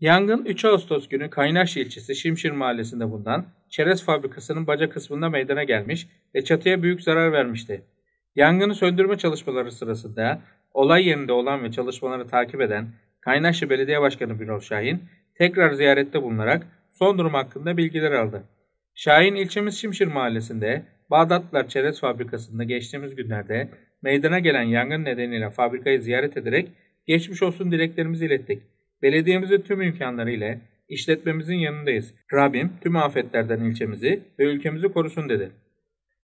Yangın 3 Ağustos günü Kaynaşlı ilçesi Şimşir mahallesinde bulunan çerez fabrikasının baca kısmında meydana gelmiş ve çatıya büyük zarar vermişti. Yangını söndürme çalışmaları sırasında olay yerinde olan ve çalışmaları takip eden Kaynaşlı Belediye Başkanı Birol Şahin tekrar ziyarette bulunarak son durum hakkında bilgiler aldı. Şahin ilçemiz Şimşir mahallesinde Bağdatlılar Çerez Fabrikası'nda geçtiğimiz günlerde meydana gelen yangın nedeniyle fabrikayı ziyaret ederek geçmiş olsun dileklerimizi ilettik. Belediyemizin tüm imkanları ile işletmemizin yanındayız. Rabbim tüm afetlerden ilçemizi ve ülkemizi korusun dedi.